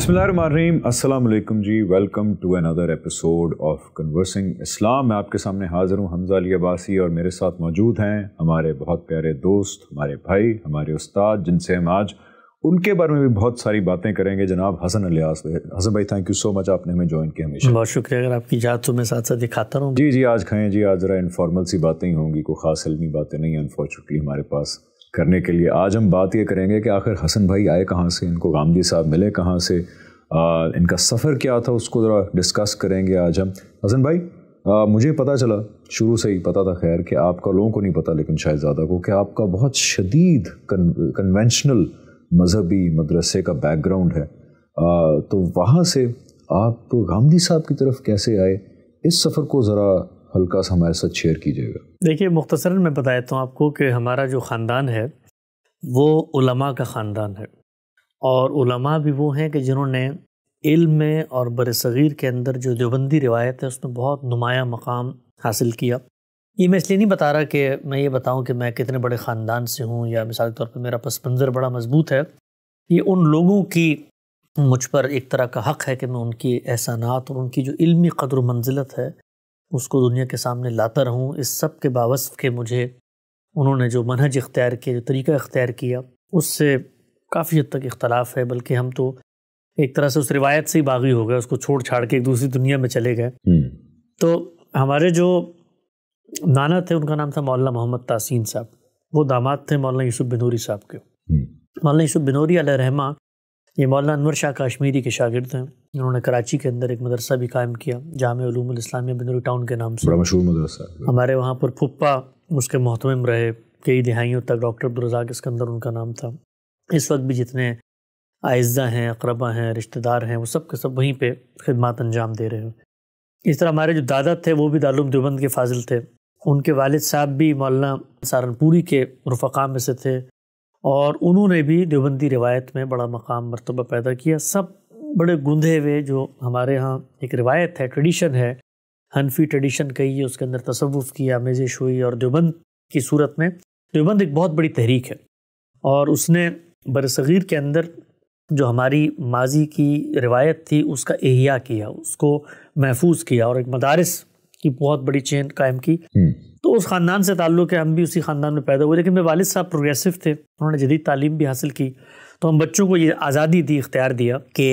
अस्सलाम वालेकुम जी welcome to another episode of conversing Islam मैं आपके सामने हाज़िर हूँ हमजा अली और मेरे साथ मौजूद हैं हमारे बहुत प्यारे दोस्त हमारे भाई हमारे उस्ताद जिनसे हम आज उनके बारे में भी बहुत सारी बातें करेंगे जनाब हसन अलियास हसन भाई थैंक यू सो मच आपने हमें ज्वाइन किया हमेशा बहुत शुक्रिया अगर आपकी जात तो मैं साथ साथ दिखाता हूँ जी जी आज खाएँ जी आज ज़रा इनफॉर्मल सी बातें ही होंगी कोई ख़ास इलमी बातें नहीं अनफॉर्चुनेटली हमारे पास करने के लिए आज हम बात ये करेंगे कि आखिर हसन भाई आए कहाँ से इनको गांधी साहब मिले कहाँ से आ, इनका सफ़र क्या था उसको ज़रा डिस्कस करेंगे आज हम हसन भाई आ, मुझे पता चला शुरू से ही पता था खैर कि आपका लोगों को नहीं पता लेकिन शायद ज़्यादा को कि आपका बहुत शदीद कन, कन्वेंशनल मजहबी मदरसे का बैकग्राउंड है आ, तो वहाँ से आप गांधी साहब की तरफ कैसे आए इस सफ़र को ज़रा हल्का सा हमारे साथ शेयर कीजिएगा देखिए मुख्तसरा मैं बता देता हूँ आपको कि हमारा जो ख़ानदान है वो उलमा का ख़ानदान है और उलमा भी वो हैं कि जिन्होंने इल्म में और बरसग़ीर के अंदर जो देवबंदी रिवायत है उसमें बहुत नुमाया मकाम हासिल किया ये मैं इसलिए नहीं बता रहा कि मैं ये बताऊं कि मैं कितने बड़े ख़ानदान से हूँ या मिसाल के तौर पर मेरा पस मंज़र बड़ा मजबूत है ये उन लोगों की मुझ पर एक तरह का हक़ है कि मैं उनकी एहसानात और उनकी जो इल्मी कदर मंजिलत है उसको दुनिया के सामने लाता रहूँ इस सब के बावसफ़ के मुझे उन्होंने जो मनहज इख्तियार किया जो तरीका इख्तियार किया उससे काफ़ी हद तक इख्तलाफ है बल्कि हम तो एक तरह से उस रिवायत से ही बागी हो गए उसको छोड़ छाड़ के एक दूसरी दुनिया में चले गए हम्म। तो हमारे जो नाना थे उनका नाम था मौलाना मोहम्मद तासीन साहब वो दामाद थे मौलाना यूसुफ बिनूरी साहब के हम्म। मौलाना यूसुफ बिनूरी रहमा ये मौलाना अनवर शाह काश्मीरी के शागिर्द हैं उन्होंने कराची के अंदर एक मदरसा भी कायम किया जाम इस्लामिया बिनूरी टाउन के नाम से बड़ा मशहूर मदरसा हमारे वहाँ पर फुप्पा उसके महतम रहे कई दिहाइयों तक डॉक्टर अब्दुलरजाक इसकंदर उनका नाम था इस वक्त भी जितने आयजा हैं अकरबा हैं रिश्तेदार हैं वो सब के सब वहीं पर खदमात अंजाम दे रहे हैं इस तरह हमारे जो दादा थे वो भी दारुम देवबंद के फाजिल थे उनके वालिद साहब भी मौलाना सहारनपुरी के रफ़ा में से थे और उन्होंने भी देवबंदी रिवायत में बड़ा मकाम मरतबा पैदा किया सब बड़े गुंधे हुए जो हमारे यहाँ एक रिवायत है ट्रेडिशन है हनफी ट्रेडिशन कही है उसके अंदर तसवुफ़ की आमेजिश हुई और देवबंद की सूरत में देवबंद एक बहुत बड़ी तहरीक है और उसने बरसगीर के अंदर जो हमारी माजी की रिवायत थी उसका एहिया किया उसको महफूज किया और एक मदारस की बहुत बड़ी चेन कायम की हम्म। तो उस ख़ानदान से ताल्लुक़ है हम भी उसी ख़ानदान में पैदा हुए लेकिन मेरे वालिद साहब प्रोग्रेसिव थे उन्होंने जदीद तालीम भी हासिल की तो हम बच्चों को ये आज़ादी दी इख्तियार दिया कि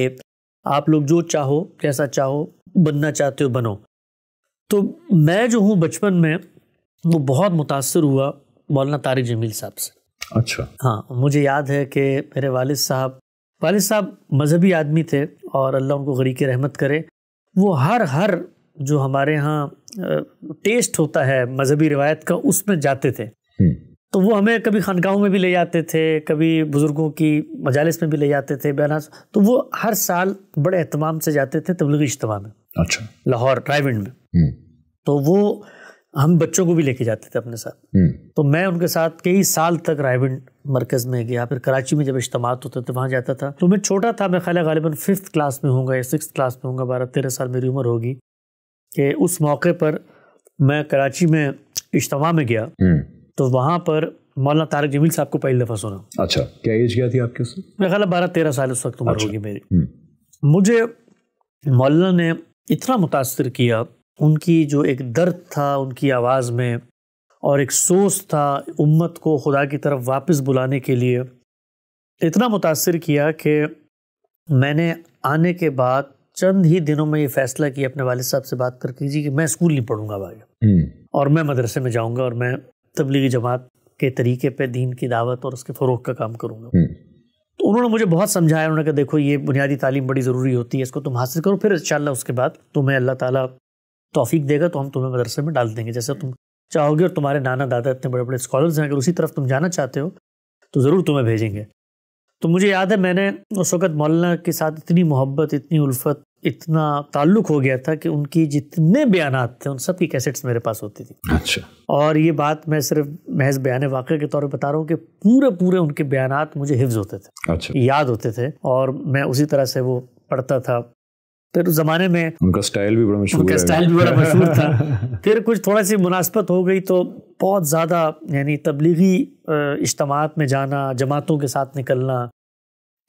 आप लोग जो चाहो जैसा चाहो बनना चाहते हो बनो तो मैं जो हूँ बचपन में वो बहुत मुतासर हुआ मौलाना तारिक जमील साहब से अच्छा हाँ मुझे याद है कि मेरे वाल साहब वालद साहब मज़हबी आदमी थे और अल्लाह उनको गरीक रहमत करे वो हर हर जो हमारे यहाँ टेस्ट होता है मजहबी रिवायत का उसमें जाते थे हम्म। तो वो हमें कभी खानकाहों में भी ले जाते थे कभी बुज़ुर्गों की मजालस में भी ले जाते थे बहरा तो वो हर साल बड़े अहतमाम से जाते थे तबलीगी इज्तम में अच्छा लाहौर ट्राइवेंट में हम्म। तो वो हम बच्चों को भी लेके जाते थे अपने साथ हम्म। तो मैं उनके साथ कई साल तक रायविंड मरकज में गया फिर कराची में जब इज्तम होते थे वहाँ जाता था तो मैं छोटा था मैं ख्याल गालिबा फिफ्थ क्लास में हूँ या सिक्स क्लास में होगा बारह तेरह साल मेरी उम्र होगी कि उस मौके पर मैं कराची में इज्तम में गया हम्म। तो वहाँ पर मौलाना तारक जमील साहब को पहली दफ़ा सुना अच्छा क्या एज क्या थी आपके उसमें मेरा ख्याल बारह तेरह साल उस वक्त उम्र अच्छा, होगी मेरी हम्म। मुझे मौलाना ने इतना मुतासर किया उनकी जो एक दर्द था उनकी आवाज़ में और एक सोच था उम्मत को खुदा की तरफ वापस बुलाने के लिए इतना मुतासर किया कि मैंने आने के बाद चंद ही दिनों में ये फैसला किया अपने वाले साहब से बात कर कीजिए कि मैं स्कूल नहीं पढ़ूंगा भाई हम्म। और मैं मदरसे में जाऊँगा और मैं तबलीगी जमात के तरीके पे दीन की दावत और उसके फ़रोग का काम करूँगा हम्म। तो उन्होंने मुझे बहुत समझाया उन्होंने कहा देखो ये बुनियादी तालीम बड़ी ज़रूरी होती है इसको तुम हासिल करो फिर इन उसके बाद तुम्हें अल्लाह ताला तोफ़ी देगा तो हम तुम्हें मदरसे में डाल देंगे जैसे तुम चाहोगे और तुम्हारे नाना दादा इतने बड़े बड़े स्कॉलर्स हैं अगर उसी तरफ तुम जाना चाहते हो तो ज़रूर तुम्हें भेजेंगे तो मुझे याद है मैंने उस वक़्त मौलाना के साथ इतनी मोहब्बत इतनी उल्फत इतना ताल्लुक हो गया था कि उनकी जितने बयान थे उन सब की कैसेट्स मेरे पास होती थी अच्छा और ये बात मैं सिर्फ महज बयान वाक़ के तौर पर बता रहा हूँ कि पूरे पूरे उनके बयान मुझे हिफ्ज होते थे अच्छा याद होते थे और मैं उसी तरह से वो पढ़ता था फिर उस जमाने में उनका स्टाइल भी बड़ा मशहूर उनका स्टाइल भी बड़ा मशहूर था फिर कुछ थोड़ा सी मुनासबत हो गई तो बहुत ज़्यादा यानी तबलीगी इज्तम में जाना जमातों के साथ निकलना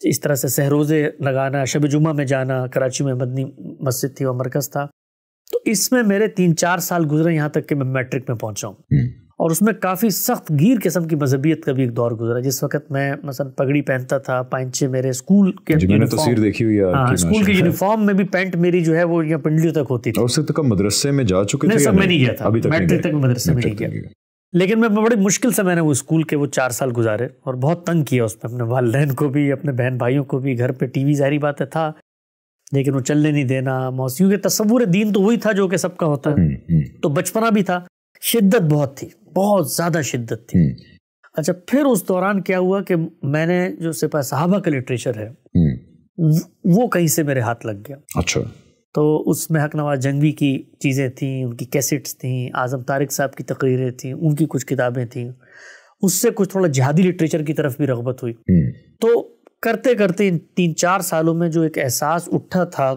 इस तरह से सहरोज़े लगाना शब जुमा में जाना कराची में मदनी मस्जिद थी और मरकज़ था तो इसमें मेरे तीन चार साल गुजरे यहाँ तक कि मैं मैट्रिक में पहुँचाऊँ हम्म। और उसमें काफ़ी सख्त गिर किस्म की मजहबियत का भी एक दौर गुजरा जिस वक्त मैं मसलन पगड़ी पहनता था पैंचे मेरे स्कूल के मैंने तस्वीर तो देखी हुई है हाँ, स्कूल के यूनिफॉर्म में भी पैंट मेरी जो है वो यहाँ पिंडलियों तक होती थी उस वक्त तो मदरसे में जा चुके थे नहीं गया था मैट्रिक तक मदरसे में नहीं गया लेकिन मैं बड़ी मुश्किल से मैंने वो स्कूल के वो चार साल गुजारे और बहुत तंग किया उसमें अपने वालदेन को भी अपने बहन भाइयों को भी घर टी टीवी जारी बात था लेकिन वो चलने नहीं देना मौसी के तस्वूर दीन तो वही था जो कि सबका होता है हम्म, हम्म। तो बचपना भी था शिद्दत बहुत थी बहुत ज़्यादा शिद्दत थी हम्म। अच्छा फिर उस दौरान क्या हुआ कि मैंने जो सिपा साहबा का लिटरेचर है वो कहीं से मेरे हाथ लग गया अच्छा तो उसमें हक नवाज जंगवी की चीज़ें थीं उनकी कैसेट्स थीं आज़म तारिक साहब की तकरीरें थीं उनकी कुछ किताबें थीं उससे कुछ थोड़ा जहादी लिटरेचर की तरफ भी रगबत हुई हम्म। तो करते करते इन तीन चार सालों में जो एक एहसास उठा था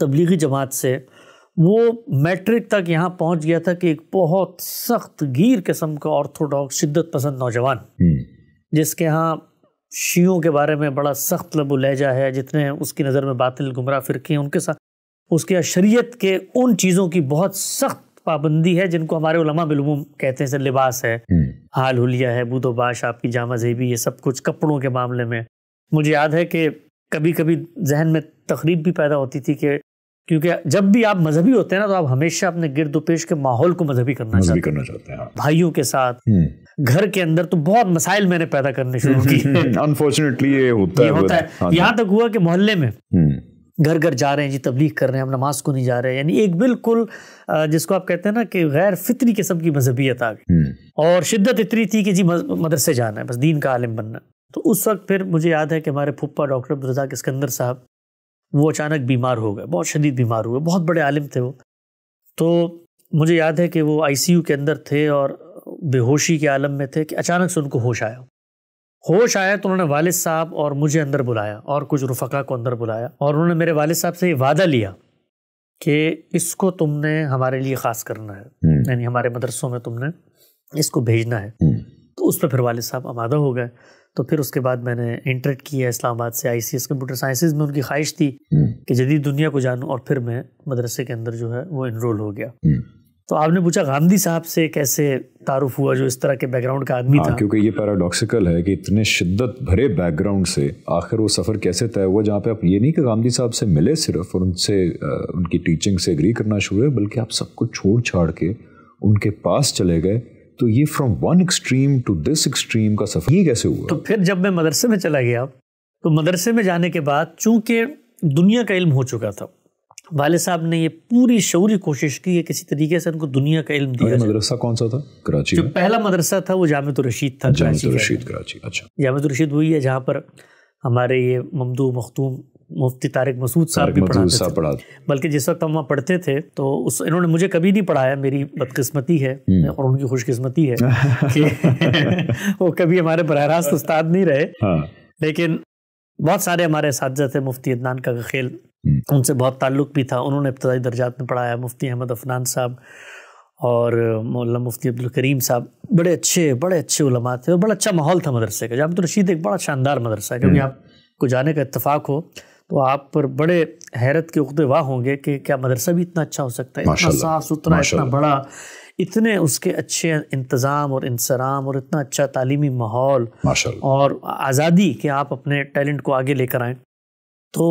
तबलीगी जमात से वो मैट्रिक तक यहाँ पहुँच गया था कि एक बहुत सख्त गिर किस्म का ऑर्थोडॉक्स शिद्दत पसंद नौजवान हम्म। जिसके यहाँ शीयों के बारे में बड़ा सख्त लबो लहजा है जितने उसकी नज़र में बातिल गुमराह फिर हैं उनके साथ उसके अशरीत के उन चीज़ों की बहुत सख्त पाबंदी है जिनको हमारे उलमा बिलूम कहते हैं लिबास है हम्म। हाल हुलिया है बुदोबाश आपकी जामा जेबी ये सब कुछ कपड़ों के मामले में मुझे याद है कि कभी कभी जहन में तकरीब भी पैदा होती थी कि क्योंकि जब भी आप मजहबी होते हैं ना तो आप हमेशा अपने गिरद पेश के माहौल को मजहबी करना करना चाहते हैं हाँ। भाइयों के साथ हम्म। घर के अंदर तो बहुत मसाइल मैंने पैदा करने शुरू किए अनफॉर्चुनेटली ये होता ये है होता है। यहाँ तक हुआ कि मोहल्ले में हम्म। घर घर जा रहे हैं जी तबलीग कर रहे हैं हम नमाज को नहीं जा रहे हैं यानी एक बिल्कुल जिसको आप कहते हैं ना कि गैर फितनी किस्म की मजहबियत आ गई हम्म। और शिद्दत इतनी थी कि जी मदरसे जाना है बस दीन का आलिम बनना तो उस वक्त फिर मुझे याद है कि हमारे फुप्पा डॉक्टर रजाक इस्कंदर साहब वो अचानक बीमार हो गए बहुत शदीद बीमार हुए बहुत बड़े आलिम थे वो तो मुझे याद है कि वो आईसीयू के अंदर थे और बेहोशी के आलम में थे कि अचानक से उनको होश आया होश आया तो उन्होंने वालिद साहब और मुझे अंदर बुलाया और कुछ रुफका को अंदर बुलाया और उन्होंने मेरे वालिद साहब से ये वादा लिया कि इसको तुमने हमारे लिए ख़ास करना है हम्म। यानी हमारे मदरसों में तुमने इसको भेजना है हम्म। तो उस पर फिर वालिद साहब आमादा हो गए तो फिर उसके बाद मैंने इंटरेट किया इस्लामाबाद से आई सी कंप्यूटर साइंसेज में उनकी ख्वाहिश थी हम्म। कि जदीद दुनिया को जानूँ और फिर मैं मदरसे के अंदर जो है वो इनरोल हो गया तो आपने पूछा गांधी साहब से कैसे तारुफ हुआ जो इस तरह के बैकग्राउंड का आदमी हाँ, था क्योंकि ये पैराडॉक्सिकल है कि इतने शिद्दत भरे बैकग्राउंड से आखिर वो सफ़र कैसे तय हुआ जहाँ पे आप ये नहीं कि गांधी साहब से मिले सिर्फ और उनसे उनकी टीचिंग से एग्री करना शुरू है बल्कि आप सबको छोड़ छाड़ के उनके पास चले गए तो ये from one extreme to this extreme का सफ़र ये कैसे हुआ तो फिर जब मैं मदरसे में चला गया तो मदरसे में जाने के बाद चूँकि दुनिया का इल्म हो चुका था वाले साहब ने ये पूरी शौरी कोशिश की है किसी तरीके से उनको दुनिया का इल्म दिया मदरसा कौन सा था कराची जो पहला मदरसा था वो जामत रशीद था जामत रशीद कराची अच्छा जामत रशीद वही है जहाँ पर हमारे ये ममदू मखतूम मुफ्ती तारिक मसूद साहब भी पढ़ाते थे पढ़ा। बल्कि जिस वक्त हम वहाँ पढ़ते थे तो उस इन्होंने मुझे कभी नहीं पढ़ाया मेरी बदकिस्मती है हम्म। और उनकी खुशकिस्मती है कि वो कभी हमारे बरह रास्त उस्ताद नहीं रहे हाँ। लेकिन बहुत सारे हमारे इस थे मुफ्ती अदनान का खेल हम्म। उनसे बहुत ताल्लुक़ भी था उन्होंने इब्तदाई दर्जात में पढ़ाया मुफ्ती अहमद अफनान साहब और मौलाना मुफ्ती अब्दुल करीम साहब बड़े अच्छे बड़े अच्छे उलमा थे और बड़ा अच्छा माहौल था मदरसे का जामत रशीद एक बड़ा शानदार मदरसा है कभी हम्म। आपको जाने का इतफाक़ हो तो आप पर बड़े हैरत के उकदे वाह होंगे कि क्या मदरसा भी इतना अच्छा हो सकता है इतना साफ़ सुथरा इतना बड़ा इतने उसके अच्छे इंतज़ाम और इंसराम और इतना अच्छा तालीमी माहौल और आज़ादी कि आप अपने टैलेंट को आगे लेकर आएँ तो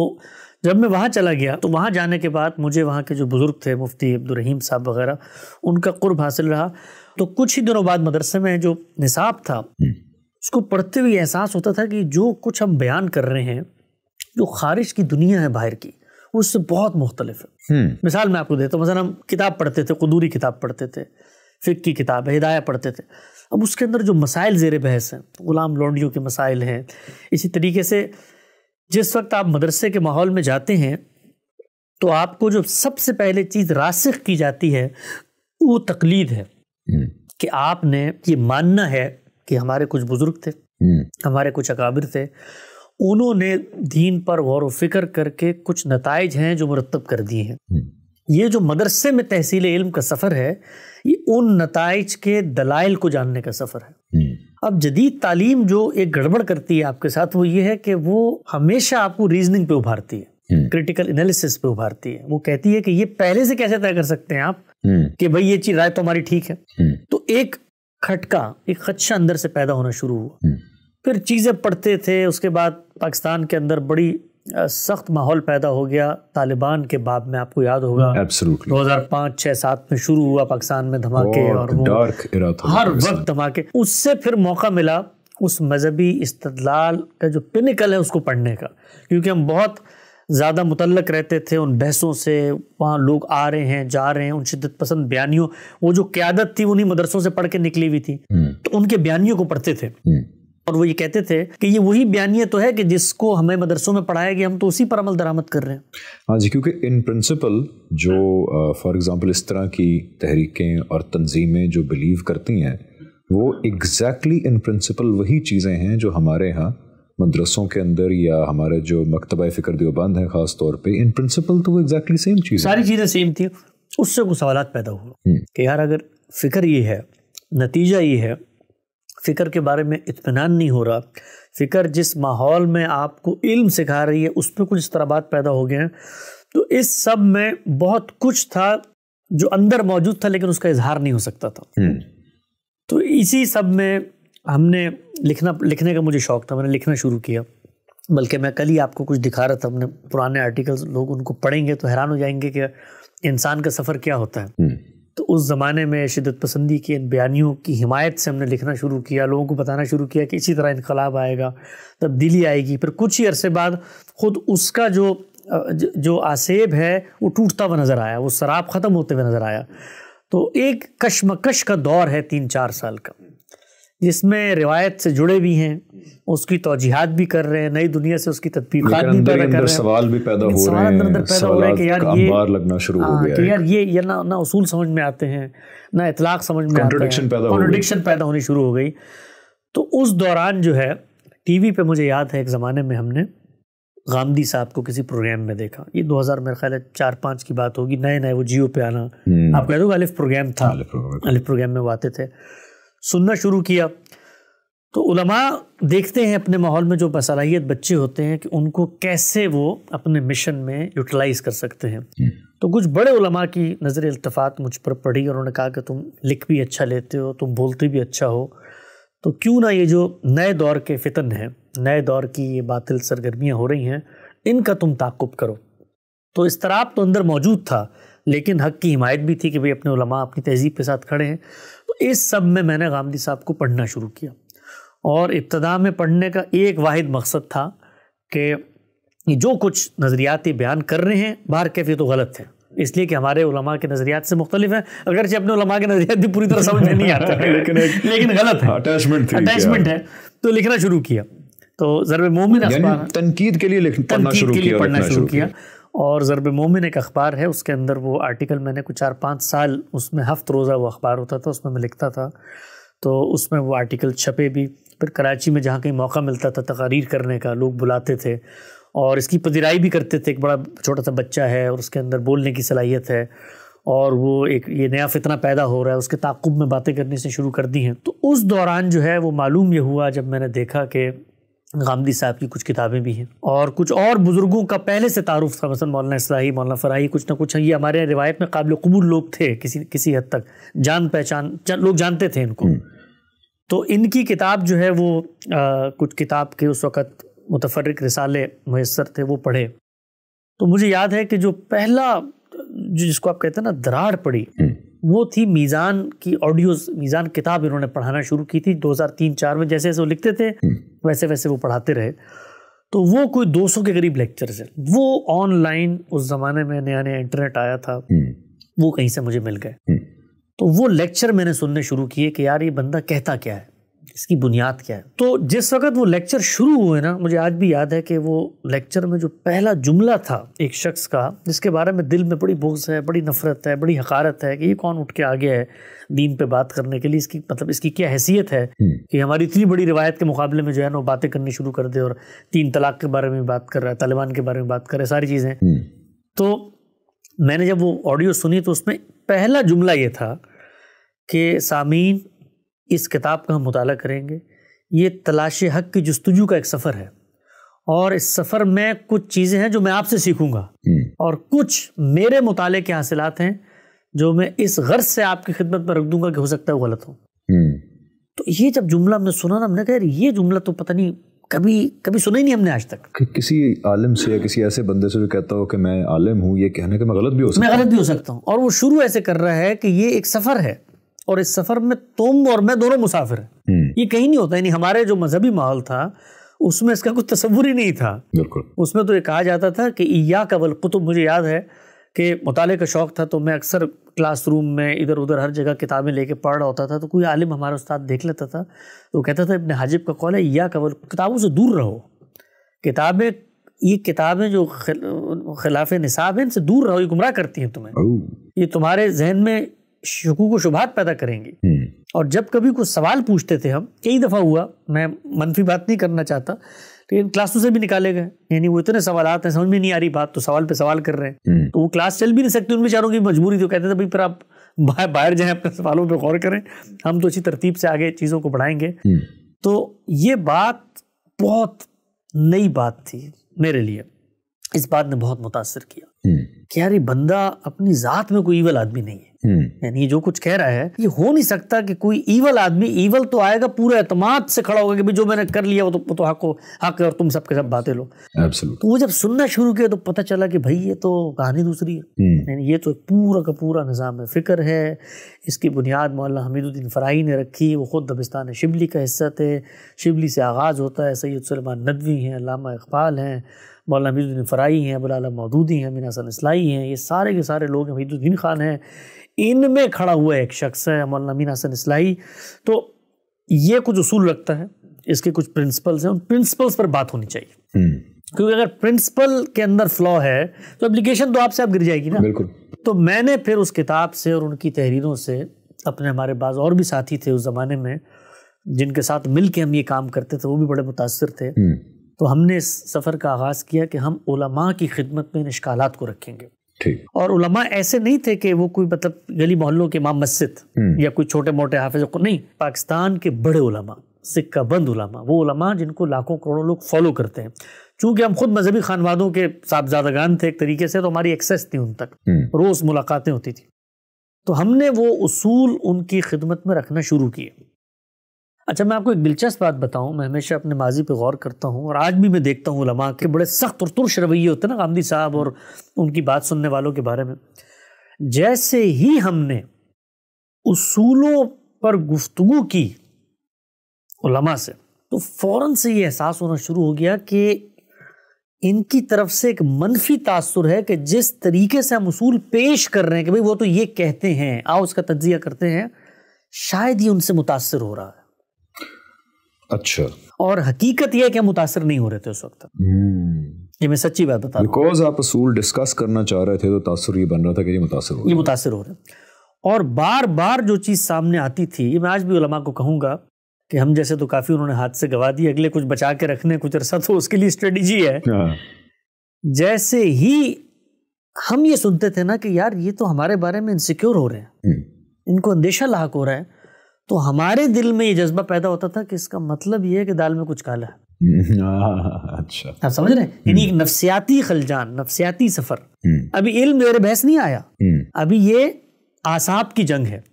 जब मैं वहाँ चला गया तो वहाँ जाने के बाद मुझे वहाँ के जो बुज़ुर्ग थे मुफ्ती अब्दुलरहीम साहब वगैरह उनका कुर्ब हासिल रहा तो कुछ ही दिनों बाद मदरसे में जो निसाब था हम्म। उसको पढ़ते हुए एहसास होता था कि जो कुछ हम बयान कर रहे हैं जो खारिज की दुनिया है बाहर की उससे बहुत मुख्तलिफ है हम्म। मिसाल मैं आपको देता हूँ मसलन हम किताब पढ़ते थे कदूरी किताब पढ़ते थे फ़िक की किताब है हिदाया पढ़ते थे अब उसके अंदर जो मसाइल जेर बहस हैं गुलाम लौंडियों के मसाइल हैं इसी तरीके से जिस वक्त आप मदरसे के माहौल में जाते हैं तो आपको जो सबसे पहले चीज़ रासिख की जाती है वो तकलीद है हम्म। कि आपने ये मानना है कि हमारे कुछ बुज़ुर्ग थे हम्म। हमारे कुछ अकाबिर थे उन्होंने दीन पर गौर व फिक्र करके कुछ नतज हैं जो मुरतब कर दिए हैं हम्म। ये जो मदरसे में तहसील इल्म का सफ़र है ये उन नतज के दलाइल को जानने का सफ़र है अब जदीद तालीम जो एक गड़बड़ करती है आपके साथ वो ये है कि वो हमेशा आपको रीजनिंग पे उभारती है क्रिटिकल हम्म। एनालिसिस पे उभारती है वो कहती है कि ये पहले से कैसे तय कर सकते हैं आप हम्म। कि भाई ये चीज राय तो हमारी ठीक है हम्म। तो एक खटका एक खदशा अंदर से पैदा होना शुरू हुआ फिर चीजें पढ़ते थे उसके बाद पाकिस्तान के अंदर बड़ी सख्त माहौल पैदा हो गया तालिबान के बाद में आपको याद होगा दो हज़ार पाँच छः सात में शुरू हुआ पाकिस्तान में धमाके और डार्क हर वक्त धमाके उससे फिर मौका मिला उस मजहबी इस्तलाल का जो पिनिकल है उसको पढ़ने का क्योंकि हम बहुत ज़्यादा मुतलक रहते थे उन बहसों से वहाँ लोग आ रहे हैं जा रहे हैं उन शिदत पसंद बयानियों वो जो क्यादत थी उन्हीं मदरसों से पढ़ के निकली हुई थी हम्म। तो उनके बयानियों को पढ़ते थे हम्म। और वो ये कहते थे कि ये वही बयानिया तो है कि जिसको हमें मदरसों में पढ़ाया गया हम तो उसी पर अमल दरामद कर रहे हैं हाँ जी क्योंकि इन प्रिंसिपल जो फॉर एग्जांपल इस तरह की तहरीकें और तंजीमें जो बिलीव करती हैं वो एग्जैक्टली इन प्रिंसिपल वही चीज़ें हैं जो हमारे यहाँ मदरसों के अंदर या हमारे जो मकतबा फ़िक्र दियोबंद है ख़ास तौर पे इन प्रिंसिपल तो वो एग्जैक्टली सेम चीज़ सारी चीज़ें सेम थी उससे कुछ सवाल पैदा हुआ हम्म। कि यार अगर फ़िक्र ये है नतीजा ये है फ़िक्र के बारे में इतमान नहीं हो रहा फ़िक्र जिस माहौल में आपको इल्म सिखा रही है उस पर कुछ इस तरह बात पैदा हो गए हैं तो इस सब में बहुत कुछ था जो अंदर मौजूद था लेकिन उसका इजहार नहीं हो सकता था हम्म। तो इसी सब में हमने लिखना लिखने का मुझे शौक़ था मैंने लिखना शुरू किया बल्कि मैं कल ही आपको कुछ दिखा रहा था हमने पुराने आर्टिकल्स लोग उनको पढ़ेंगे तो हैरान हो जाएंगे कि इंसान का सफ़र क्या होता है हम्म। तो उस ज़माने में शिदत पसंदी के इन बयानियों की हिमायत से हमने लिखना शुरू किया लोगों को बताना शुरू किया कि इसी तरह इनकलाब आएगा तब्दीली आएगी फिर कुछ ही अरसे बाद ख़ुद उसका जो जो आसेब है वो टूटता हुआ नज़र आया वो शराब ख़त्म होते हुए नज़र आया तो एक कशमकश का दौर है तीन चार साल का जिसमें रिवायत से जुड़े भी हैं उसकी तोजीहत भी कर रहे हैं नई दुनिया से उसकी तदबीकात भी पैदा कर रहे हैं सवाल भी पैदा हो रहे हैं अंदर पैदा हो रहे हैं कि यार ये लगना शुरू हो हाँ, गया कि यार ये ये ना ना उसूल समझ में आते हैं ना इतलाक समझ में आते हैं कॉन्ट्रडिक्शन पैदा होनी शुरू हो गई तो उस दौरान जो है टीवी पे मुझे याद है एक ज़माने में हमने गांधी साहब को किसी प्रोग्राम में देखा ये 2000 मेरे ख्याल है चार पाँच की बात होगी नए नए वो जियो पे आना आप कह दो अलिफ प्रोग्राम था अलिफ प्रोग्राम में वो आते थे सुनना शुरू किया तो उलमा देखते हैं अपने माहौल में जो बसलाहियत बच्चे होते हैं कि उनको कैसे वो अपने मिशन में यूटिलाइज़ कर सकते हैं हम्म। तो कुछ बड़े उलमा की नज़र अल्तफ़ात मुझ पर पड़ी और उन्होंने कहा कि तुम लिख भी अच्छा लेते हो तुम बोलते भी अच्छा हो तो क्यों ना ये जो नए दौर के फितन हैं नए दौर की ये बातिल सरगर्मियाँ हो रही हैं इनका तुम ताकुब करो तो इसतराब तो अंदर मौजूद था लेकिन हक की हिमायत भी थी कि भाई अपने उलमा अपनी तहजीब के साथ खड़े हैं तो इस सब में मैंने गांधी साहब को पढ़ना शुरू किया और इब्तदा में पढ़ने का एक वाद मकसद था कि जो कुछ नज़रियाती बयान कर रहे हैं बाहर कैफी तो गलत है इसलिए कि हमारे उलमा के नज़रियात से मुख्तलिफ है अगरचे अपने उलमा के नज़रियात भी पूरी तरह समझ में नहीं आता लेकिन लेकिन गलत है अटैचमेंट अटैचमेंट है तो लिखना शुरू किया तो ज़रब मोमिन अखबार तनकीद के लिए तनकीद पढ़ना शुरू किया पढ़ना शुरू किया और ज़रब मोमिन एक अखबार है उसके अंदर वो आर्टिकल मैंने कुछ चार पाँच साल उसमें हफ्त रोज़ा वो अखबार होता था उसमें मैं लिखता था तो उसमें वो आर्टिकल छपे भी फिर कराची में जहाँ कहीं मौका मिलता था तकारीर करने का लोग बुलाते थे और इसकी पदिराई भी करते थे एक बड़ा छोटा सा बच्चा है और उसके अंदर बोलने की सलाहियत है और वो एक ये नया फितना पैदा हो रहा है उसके ताकुब में बातें करने से शुरू कर दी हैं तो उस दौरान जो है वो मालूम ये हुआ जब मैंने देखा कि गामदी साहब की कुछ किताबें भी हैं और कुछ और बुज़ुर्गों का पहले से तारुफ था मसल मौलाना इसराही मौलाना फ़राही कुछ ना कुछ ये हमारे रिवायत में काबिल कबूल लोग थे किसी किसी हद तक जान पहचान जा, लोग जानते थे इनको हम्म। तो इनकी किताब जो है वो आ, कुछ किताब के उस वक़्त मुतफरक रिसाले मैसर थे वो पढ़े तो मुझे याद है कि जो पहला जो जिसको आप कहते हैं ना दराड़ पड़ी हम्म। वो थी मीज़ान की ऑडियोज मीज़ान किताब इन्होंने पढ़ाना शुरू की थी 2003-4 में जैसे जैसे वो लिखते थे हम्म। वैसे वैसे वो पढ़ाते रहे तो वो कोई 200 के करीब लेक्चर्स हैं वो ऑनलाइन उस ज़माने में नया नया इंटरनेट आया था हम्म। वो कहीं से मुझे मिल गए हम्म। तो वो लेक्चर मैंने सुनने शुरू किए कि यार ये बंदा कहता क्या है इसकी बुनियाद क्या है तो जिस वक्त वो लेक्चर शुरू हुए ना मुझे आज भी याद है कि वो लेक्चर में जो पहला जुमला था एक शख्स का जिसके बारे में दिल में बड़ी बोझ है बड़ी नफरत है बड़ी हकारत है कि ये कौन उठ के आ गया है दीन पे बात करने के लिए इसकी मतलब इसकी क्या हैसियत है हम्म। कि हमारी इतनी बड़ी रिवायत के मुकाबले में जो है ना बातें करनी शुरू कर दे और तीन तलाक के बारे में बात कर रहा है तालिबान के बारे में बात कर रहा है सारी चीज़ें हम्म। तो मैंने जब वो ऑडियो सुनी तो उसमें पहला जुमला ये था कि सामीन इस किताब का हम मुताल करेंगे ये तलाश हक की जस्तजू का एक सफ़र है और इस सफ़र में कुछ चीज़ें हैं जो मैं आपसे सीखूंगा हम्म। और कुछ मेरे मुताले के हासिल हैं जो मैं इस गर्ज से आपकी खिदमत में रख दूंगा कि हो सकता है गलत हो हम्म। तो ये जब जुमला हमने सुना ना हमने कहा ये जुमला तो पता नहीं कभी कभी सुना ही नहीं हमने आज तक कि किसी आलिम से या किसी ऐसे बंदे से जो कहता हो कि मैं आलम हूँ ये कहने के मैं गलत भी हो सकता मैं गलत भी हो सकता हूँ और वो शुरू ऐसे कर रहा है कि ये एक सफ़र है और इस सफर में तुम और मैं दोनों मुसाफिर हैं हम्म। ये कहीं नहीं होता यानी हमारे जो मजहबी माहौल था उसमें इसका कुछ तस्वुर ही नहीं था उसमें तो ये कहा जाता था कि या कबल कुतुब मुझे याद है कि मुताले का शौक़ था तो मैं अक्सर क्लासरूम में इधर उधर हर जगह किताबें लेके पढ़ रहा होता था तो कोई आलिम हमारा उस्ताद देख लेता था तो कहता था इबन हाजिब का कौल है या कबल किताबों से दूर रहो किताबें ये किताबें जो खिलाफ निसाब हैं इनसे दूर रहो ये गुमराह करती हैं तुम्हें ये तुम्हारे जहन में को शुभात पैदा करेंगी हम्म। और जब कभी कुछ सवाल पूछते थे हम कई दफ़ा हुआ मैं मनफी बात नहीं करना चाहता लेकिन क्लासों से भी निकाले गए यानी वो इतने सवाल आते हैं समझ में नहीं आ रही बात तो सवाल पे सवाल कर रहे हैं हम्म। तो वो क्लास चल भी नहीं सकती उन बेचारों की मजबूरी तो कहते थे भाई फिर आप बाहर जाए जाएं अपने सवालों पर गौर करें हम तो अच्छी तरतीब से आगे चीज़ों को बढ़ाएंगे हम्म। तो ये बात बहुत नई बात थी मेरे लिए इस बात ने बहुत मुतासर किया कि यार ये बंदा अपनी ज़ात में कोई ईवल आदमी नहीं है हम्म। यानी जो कुछ कह रहा है ये हो नहीं सकता कि कोई ईवल आदमी ईवल तो आएगा पूरे अतमाद से खड़ा होगा कि जो मैंने कर लिया वो तो, वो तो हक हक और तुम सबके सब बातें लो Absolutely. तो वो जब सुनना शुरू किया तो पता चला कि भाई ये तो कहानी दूसरी है हम्म। यानी ये तो पूरा का पूरा निज़ाम फ़िक्र है इसकी बुनियाद मौला हमीदुद्दीन फ़राई ने रखी वो ख़ुद दबिस्तान शिबली का हिस्सा थे शिबली से आगाज़ होता है सैयद सलमान नदवी हैं अलामा इकबाल हैं मौलाना हमीदुद्दीन फ़राई हैं अबुल मौदूदी हैं मिनासन इसलाई हैं ये सारे के सारे लोग हमीदुद्दीन ख़ान हैं इनमें खड़ा हुआ एक शख्स है मौलाना अमीन हसन इसलाई तो ये कुछ उसूल रखता है इसके कुछ प्रिंसिपल्स हैं उन प्रिंसिपल्स पर बात होनी चाहिए हम्म। क्योंकि अगर प्रिंसिपल के अंदर फ्लॉ है तो एप्लीकेशन तो आपसे आप गिर जाएगी ना बिल्कुल तो मैंने फिर उस किताब से और उनकी तहरीरों से अपने हमारे पास और भी साथी थे उस ज़माने में जिनके साथ मिल के हम ये काम करते थे वो भी बड़े मुतासर थे हम्म। तो हमने इस सफ़र का आगाज़ किया कि हम ओलमा की खिदमत में इन इश्काल को रखेंगे और उलमा ऐसे नहीं थे कि वो कोई मतलब गली मोहल्लों के इमाम मस्जिद हम्म। या कोई छोटे मोटे हाफिज नहीं पाकिस्तान के बड़े उलमा सिक्का बंद उलमा वो उलमा जिनको लाखों करोड़ों लोग फॉलो करते हैं चूंकि हम खुद मजहबी खानवादों के साहबजादगान थे एक तरीके से तो हमारी एक्सेस थी उन तक हम्म। रोज़ मुलाकातें होती थी तो हमने वो उसूल उनकी खिदमत में रखना शुरू किए अच्छा मैं आपको एक दिलचस्प बात बताऊं मैं हमेशा अपने माजी पे गौर करता हूं और आज भी मैं देखता हूं लमा के बड़े सख्त और तुरश रवैये होते हैं ना गांधी साहब और उनकी बात सुनने वालों के बारे में जैसे ही हमने उसूलों पर गुफ्तु की लमा से तो फ़ौर से ये एहसास होना शुरू हो गया कि इनकी तरफ से एक मनफी तासर है कि जिस तरीके से हम उसूल पेश कर रहे हैं कि भाई वो तो ये कहते हैं आओ उसका तजिया करते हैं शायद ही उनसे मुतासर हो रहा है अच्छा और हकीकत यह कि हम मुतासर नहीं हो रहे थे उस वक्त हम्म। ये मैं सच्ची बात बता बिकॉज आप असूल डिस्कस करना चाह रहे थे तो तासर ये बन रहा था कि ये मुतासर हो ये मुतासर हो रहे और बार बार जो चीज़ सामने आती थी ये मैं आज भी उलमा को कहूँगा कि हम जैसे तो काफ़ी उन्होंने हाथ से गवा दिए अगले कुछ बचा के रखने कुछ अरसा तो उसके लिए स्ट्रेटजी है हाँ। जैसे ही हम ये सुनते थे ना कि यार ये तो हमारे बारे में इनसिक्योर हो रहे हैं हम्म। इनको अंदेशा लाक हो रहा है तो हमारे दिल में ये जज्बा पैदा होता था कि इसका मतलब ये है कि दाल में कुछ काला है हम्म, हाँ, अच्छा आप समझ रहे हैं हम्म। यानी एक नफसियाती खलजान नफसियाती सफर हम्म। अभी इल्म मेरे बहस नहीं आया अभी ये आसाब की जंग है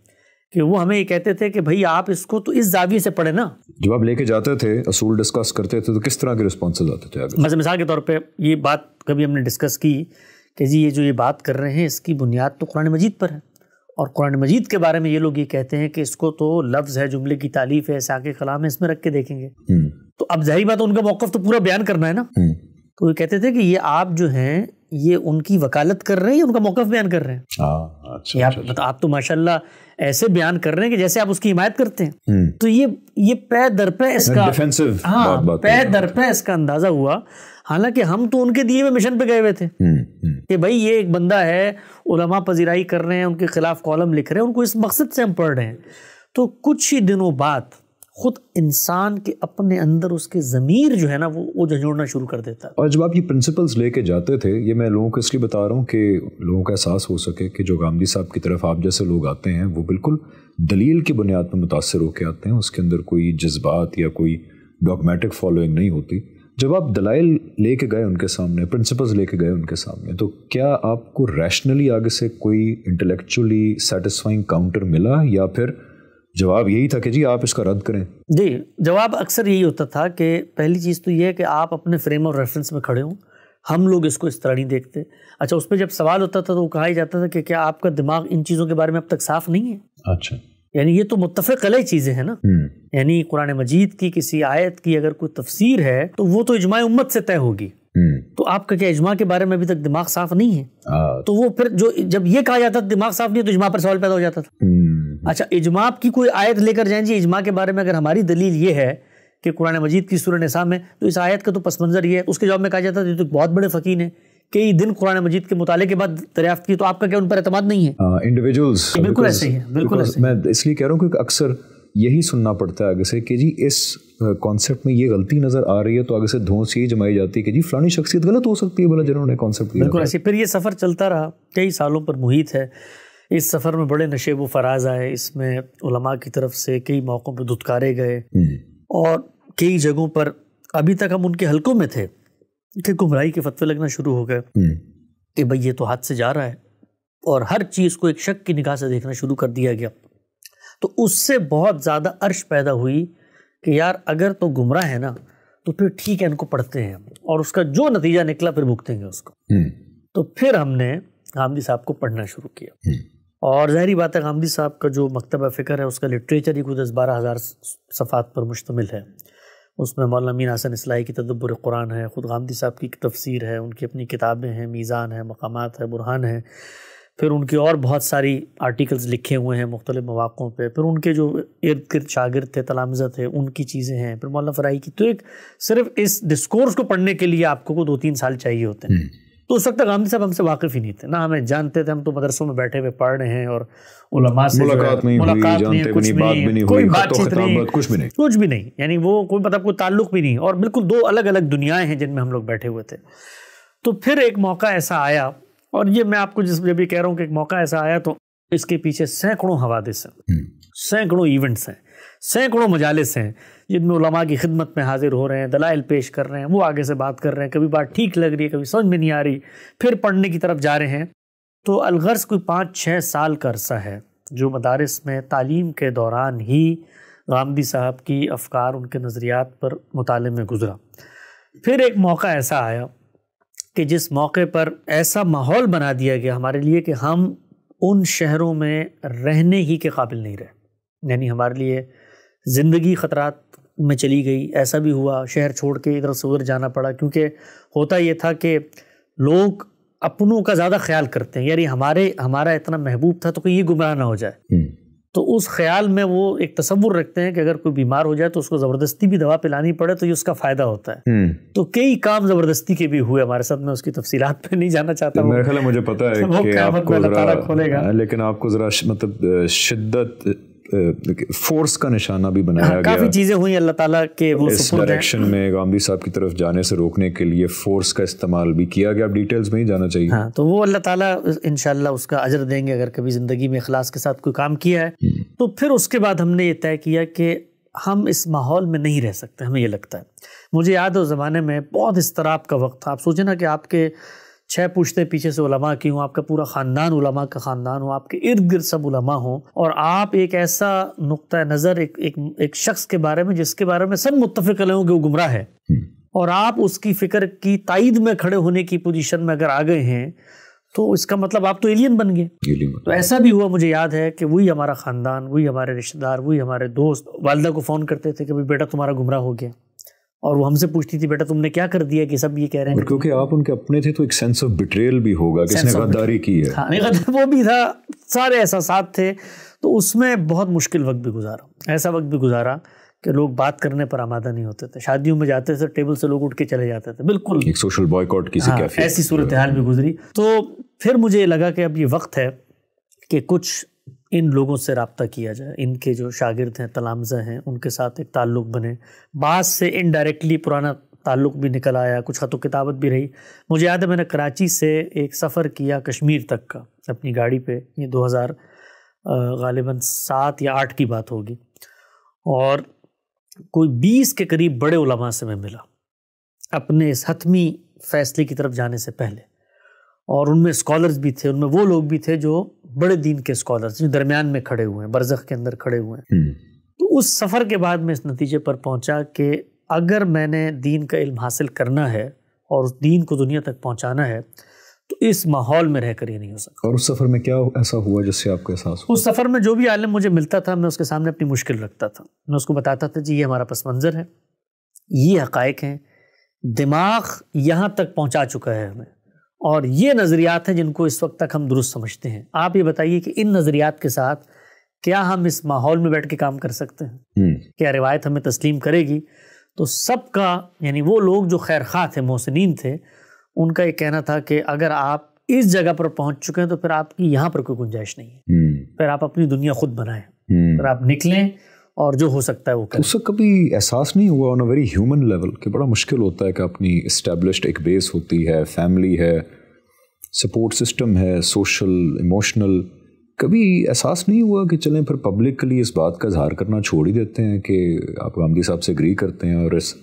कि वो हमें ये कहते थे कि भाई आप इसको तो इस जाविये से पढ़े ना जब आप लेके जाते थे असूल डिस्कस करते थे तो किस तरह के रिस्पॉन्सेज आते थे आगे? मिसाल के तौर पर ये बात कभी हमने डिस्कस की कि जी ये जो ये बात कर रहे हैं इसकी बुनियाद तो कुरान मजीद पर है और कुरान मजीद के बारे में ये लोग ये कहते हैं कि इसको तो लफ्ज़ है जुमले की तालीफ है साके कलाम है इसमें रख के देखेंगे हम्म। तो अब जाहिर बात उनका मौक़ तो पूरा बयान करना है ना हम्म। तो ये कहते थे कि ये आप जो हैं ये उनकी वकालत कर रहे हैं या उनका मौक़ बयान कर रहे हैं आ, हाँ, अच्छा, आप अच्छा, अच्छा, आप तो माशाल्लाह ऐसे बयान कर रहे हैं कि जैसे आप उसकी हिमायत करते हैं हम्म। तो ये ये पै दर पे इसका हाँ पै दर पे इसका अंदाज़ा हुआ हालांकि हम तो उनके दिए हुए मिशन पे गए हुए थे हम्म, हम्म। कि भाई ये एक बंदा है उलमा पजीराई कर रहे हैं उनके खिलाफ कॉलम लिख रहे हैं उनको इस मकसद से हम पढ़ रहे हैं तो कुछ ही दिनों बाद खुद इंसान के अपने अंदर उसके ज़मीर जो है ना वो वो झंझोड़ना शुरू कर देता है और जब आप ये प्रिंसिपल्स लेके जाते थे ये मैं लोगों को इसलिए बता रहा हूँ कि लोगों का एहसास हो सके कि जो गांधी साहब की तरफ आप जैसे लोग आते हैं वो बिल्कुल दलील की बुनियाद पर मुतासर होकर आते हैं उसके अंदर कोई जज्बात या कोई डॉगमेटिक फॉलोइंग नहीं होती जब आप दलाइल लेके गए उनके सामने प्रिंसिपल्स लेके गए उनके सामने तो क्या आपको रैशनली आगे से कोई इंटेलेक्चुअली सेटिस्फाइंग काउंटर मिला या फिर जवाब यही था कि जी आप इसका रद्द करें जी जवाब अक्सर यही होता था कि पहली चीज़ तो ये है कि आप अपने फ्रेम ऑफ रेफरेंस में खड़े हों हम लोग इसको इस तरह नहीं देखते अच्छा उस पर जब सवाल होता था तो वो कहा ही जाता था कि क्या आपका दिमाग इन चीज़ों के बारे में अब तक साफ नहीं है अच्छा यानी ये तो मुतफ़ अलग चीज़ें हैं ना हम्म। यानी कुरान मजीद की किसी आयत की अगर कोई तफसीर है तो वो तो इजमा उम्मत से तय होगी हम्म। तो आपका क्या इजमा के बारे में अभी तक दिमाग साफ नहीं है तो वो फिर जो जब ये कहा जाता दिमाग साफ नहीं है तो इजमा पर सवाल पैदा हो जाता था हम्म, अच्छा इजमा की कोई आयत लेकर जाए जी इजमा के बारे में अगर हमारी दलील ये है कि कुरान मजीद की सुर निसाम है तो इस आयत का तो पस मंज़र ये है उसके जवाब में कहा जाता है तो बहुत बड़े फ़कीन है कई दिन कुरान मजीद के मुताले के बाद दरियाफ्त की तो आपका क्या उन पर अतमाद नहीं है इंडिविजुअल्स हाँ, uh, बिल्कुल ऐसे ही बिल्कुल ऐसे मैं इसलिए कह रहा हूँ क्योंकि अक्सर यही सुनना पड़ता है आगे से कि जी इस कॉन्सेप्ट में ये गलती नज़र आ रही है तो आगे से धोस यही जमाई जाती है कि जी फलानी शख्सियत गलत हो सकती है बोला जिन्होंने कॉन्सेप्ट बिल्कुल ऐसे फिर ये सफ़र चलता रहा कई सालों पर मुहित है इस सफ़र में बड़े नशेब व फराज आए इसमें उलमा की तरफ से कई मौक़ों पर धुतकारे गए हम्म। और कई जगहों पर अभी तक हम उनके हलकों में थे कि गुमराही के फतवे लगना शुरू हो गए हम्म। कि भाई ये तो हाथ से जा रहा है और हर चीज़ को एक शक की निगाह से देखना शुरू कर दिया गया तो उससे बहुत ज़्यादा अर्श पैदा हुई कि यार अगर तो गुमराह है ना तो फिर ठीक है इनको पढ़ते हैं और उसका जो नतीजा निकला फिर भुगतेंगे उसको हम्म। तो फिर हमने गांधी साहब को पढ़ना शुरू किया हम्म। और जहरी बात है गांधी साहब का जो मकतबा फ़िक्र है उसका लिटरेचर ही कुछ दस बारह हज़ार सफ़ात पर मुश्तमिल है उसमें मौलाना मीन हसन इसलाई की तदब्बर कुरान है ख़ुद गांधी साहब की तफसीर है उनकी अपनी किताबें हैं मीज़ान है मकाम है बुरहान है फिर उनकी और बहुत सारी आर्टिकल्स लिखे हुए हैं मुख्तलिफ़ मौक़ों पर फिर उनके जो इर्द गिर्द शागिर्द थे तलामज़ा थे उनकी चीज़ें हैं फिर मौलाना फ़राही की तो एक सिर्फ इस डिस्कोर्स को पढ़ने के लिए आपको को दो तीन साल चाहिए होते हैं हम्म। तो उस वक्त गांधी साहब हमसे वाकिफ ही नहीं थे ना हमें जानते थे हम तो मदरसों में बैठे हुए पढ़ रहे हैं और उलमा से मुलाकात नहीं मुलाकात नहीं है कुछ नहीं कोई बातचीत नहीं कुछ भी नहीं कुछ भी नहीं यानी वो कोई मतलब कोई ताल्लुक भी नहीं और बिल्कुल दो अलग अलग दुनियाएं हैं जिनमें हम लोग बैठे हुए थे तो फिर एक मौका ऐसा आया और ये मैं आपको जिस भी कह रहा हूँ कि एक मौका ऐसा आया तो इसके पीछे सैकड़ों हवादिस हैं हम्म। सैकड़ों इवेंट्स हैं सैकड़ों मजालस हैं जिनमें उलमा की खिदमत में हाजिर हो रहे हैं दलाइल पेश कर रहे हैं वो आगे से बात कर रहे हैं कभी बात ठीक लग रही है कभी समझ में नहीं आ रही फिर पढ़ने की तरफ जा रहे हैं तो अलगर्स कोई पाँच छः साल का अरसा है जो मदारस में तालीम के दौरान ही गांधी साहब की अफकार उनके नज़रियात पर मुताले में गुजरा फिर एक मौका ऐसा आया कि जिस मौके पर ऐसा माहौल बना दिया गया हमारे लिए कि हम उन शहरों में रहने ही के काबिल नहीं रहे यानी हमारे लिए ज़िंदगी ख़तरात में चली गई ऐसा भी हुआ शहर छोड़ के इधर से उधर जाना पड़ा क्योंकि होता ये था कि लोग अपनों का ज़्यादा ख्याल करते हैं यानी हमारे हमारा इतना महबूब था तो कहीं ये गुमराह ना हो जाए हम्म। तो उस ख्याल में वो एक तस्वुर रखते हैं कि अगर कोई बीमार हो जाए तो उसको ज़बरदस्ती भी दवा पिलानी पड़े तो ये उसका फ़ायदा होता है हम्म। तो कई काम ज़बरदस्ती के भी हुए हमारे साथ मैं उसकी तफसीलात पे नहीं जाना चाहता हूँ ख्याल मुझे पता है कि आपको हाँ, लेकिन आपको ज़रा मतलब शिद्दत फोर्स का निशाना भी बनाया हाँ, काफी चीज़ें हुई अल्लाह ताला के वो इस डायरेक्शन में गांधी साहब की तरफ जाने से रोकने के लिए फोर्स का इस्तेमाल भी किया गया डिटेल्स में ही जाना चाहिए हाँ, तो वो अल्लाह ताला इन उसका अजर देंगे अगर कभी ज़िंदगी में अखलास के साथ कोई काम किया है हम्म। तो फिर उसके बाद हमने ये तय किया कि हम इस माहौल में नहीं रह सकते हमें ये लगता है मुझे याद उस ज़माने में बहुत इस का वक्त था आप सोचें ना कि आपके छः पूछते पीछे से उलमा की हूँ आपका पूरा ख़ानदान उलमा का ख़ानदान हो आपके इर्द गिर्द सब उलमा हो और आप एक ऐसा नुक़ नज़र एक, एक एक शख्स के बारे में जिसके बारे में सब मुतफ़िक हों कि वो गुमराह है हम्म। और आप उसकी फ़िक्र की तइद में खड़े होने की पोजिशन में अगर आ गए हैं तो इसका मतलब आप तो एलियन बन गए तो ऐसा भी हुआ मुझे याद है कि वही हमारा ख़ानदान वही हमारे रिश्तेदार वही हमारे दोस्त वालदा को फ़ोन करते थे कि भाई बेटा तुम्हारा गुमराह हो गया और वो हमसे पूछती थी बेटा तुमने क्या कर दिया कि सब ये कह रहे हैं क्योंकि आप उनके अपने थे तो एक सेंस ऑफ बिट्रेल भी होगा किसने गद्दारी की है हाँ, नहीं वो भी था सारे ऐसा साथ थे तो उसमें बहुत मुश्किल वक्त भी गुजारा ऐसा वक्त भी गुजारा कि लोग बात करने पर आमादा नहीं होते थे शादियों में जाते थे टेबल से लोग उठ के चले जाते थे बिल्कुल एक सोशल बॉयकॉट की ऐसी सूरत हाल भी गुजरी तो फिर मुझे लगा कि अब ये वक्त है कि कुछ इन लोगों से रबता किया जाए इनके जो शागिर्द हैं तलामजा हैं उनके साथ एक ताल्लुक़ बने बास से इनडायरेक्टली पुराना ताल्लुक़ भी निकल आया कुछ ख़त किताबत भी रही मुझे याद है मैंने कराची से एक सफ़र किया कश्मीर तक का अपनी गाड़ी पे ये 2000 गालिबा सात या आठ की बात होगी और कोई बीस के करीब बड़े उलमा से मैं मिला अपने इस हतमी फ़ैसले की तरफ जाने से पहले और उनमें स्कॉलर्स भी थे उनमें वो लोग भी थे जो बड़े दीन के स्कॉलर्स जो दरमियान में खड़े हुए हैं बरजख के अंदर खड़े हुए हैं हम्म। तो उस सफ़र के बाद मैं इस नतीजे पर पहुंचा कि अगर मैंने दीन का इल्म हासिल करना है और उस दीन को दुनिया तक पहुंचाना है तो इस माहौल में रहकर ये नहीं हो सकता और उस सफ़र में क्या ऐसा हुआ जिससे आपको एहसास उस सफ़र में जो भी आलम मुझे मिलता था मैं उसके सामने अपनी मुश्किल रखता था मैं उसको बताता था जी ये हमारा पस मंज़र है ये हकायक हैं दिमाग यहाँ तक पहुँचा चुका है हमें और ये नज़रियात हैं जिनको इस वक्त तक हम दुरुस्त समझते हैं आप ये बताइए कि इन नज़रियात के साथ क्या हम इस माहौल में बैठ के काम कर सकते हैं हम्म। क्या रिवायत हमें तस्लीम करेगी तो सबका यानी वो लोग जो खैर खा थे मोहसिन थे उनका ये कहना था कि अगर आप इस जगह पर पहुंच चुके हैं तो फिर आपकी यहाँ पर कोई गुंजाइश नहीं है हम्म। फिर आप अपनी दुनिया खुद बनाएं हम्म। फिर आप निकलें और जो हो सकता है वो उससे कभी एहसास नहीं हुआ on a very human level कि बड़ा मुश्किल होता है कि अपनी इस्टेब्लिश्ड एक बेस होती है फैमिली है सपोर्ट सिस्टम है सोशल इमोशनल कभी एहसास नहीं हुआ कि चलें फिर पब्लिकली इस बात का इजहार करना छोड़ ही देते हैं कि आप गांधी साहब से एग्री करते हैं और इस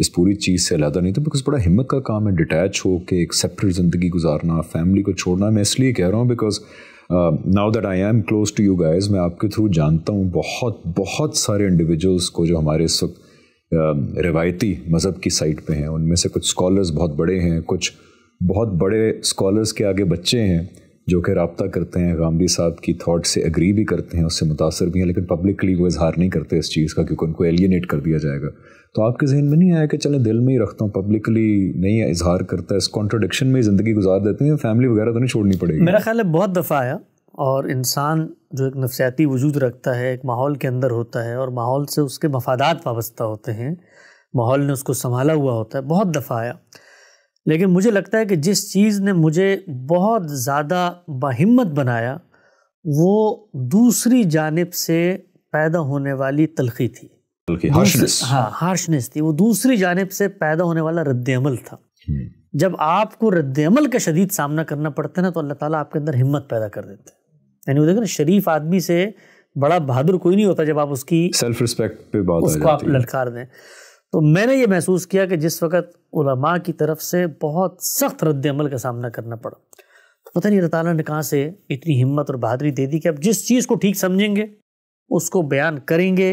इस पूरी चीज़ से अलहदा नहीं तो बिकॉज बड़ा हिम्मत का काम है डिटैच हो के एक सेपरेट ज़िंदगी गुजारना फैमिली को छोड़ना मैं इसलिए कह रहा हूँ because now that I am close to you guys मैं आपके थ्रू जानता हूँ बहुत बहुत सारे इंडिविजुअल्स को जो हमारे इस वक्त um, रिवायती मज़हब की साइड पे हैं उनमें से कुछ स्कॉलर्स बहुत बड़े हैं कुछ बहुत बड़े स्कॉलर्स के आगे बच्चे हैं जो कि रबता करते हैं गांधी साहब की थाट से एग्री भी करते हैं उससे मुतासर भी हैं लेकिन पब्लिकली वो इजहार नहीं करते इस चीज़ का क्योंकि उनको एलियनेट कर दिया जाएगा तो आपके जहन में नहीं आया कि चलें दिल में ही रखता हूँ पब्लिकली नहीं इजहार करता इस कॉन्ट्रोडिक्शन में ज़िंदगी गुजार देते हैं फैमिली वगैरह तो नहीं छोड़नी पड़ेगी मेरा ख्याल है बहुत दफ़ा आया और इंसान जो एक नफसियाती वजूद रखता है एक माहौल के अंदर होता है और माहौल से उसके मफादात वाबस्ता होते हैं माहौल ने उसको संभाला हुआ होता है बहुत दफ़ा आया लेकिन मुझे लगता है कि जिस चीज़ ने मुझे बहुत ज़्यादा बाहिम्मत बनाया वो दूसरी जानब से पैदा होने वाली तलखी थी हार्शनेस हाँ हार्शनेस थी वो दूसरी जानब से पैदा होने वाला रद्दमल था हम्म। जब आपको रद्दमल का शदीद सामना करना पड़ता है ना तो अल्लाह ताला आपके अंदर हिम्मत पैदा कर देते हैं यानी वो देखो ना शरीफ आदमी से बड़ा बहादुर कोई नहीं होता जब आप उसकी सेल्फ रिस्पेक्ट पे बात उसको आप ललकार दें तो मैंने ये महसूस किया कि जिस वक्त उलमा की तरफ से बहुत सख्त अमल का सामना करना पड़ा तो पता नहीं अल्लाह ने कहाँ से इतनी हिम्मत और बहादुरी दे दी कि अब जिस चीज़ को ठीक समझेंगे उसको बयान करेंगे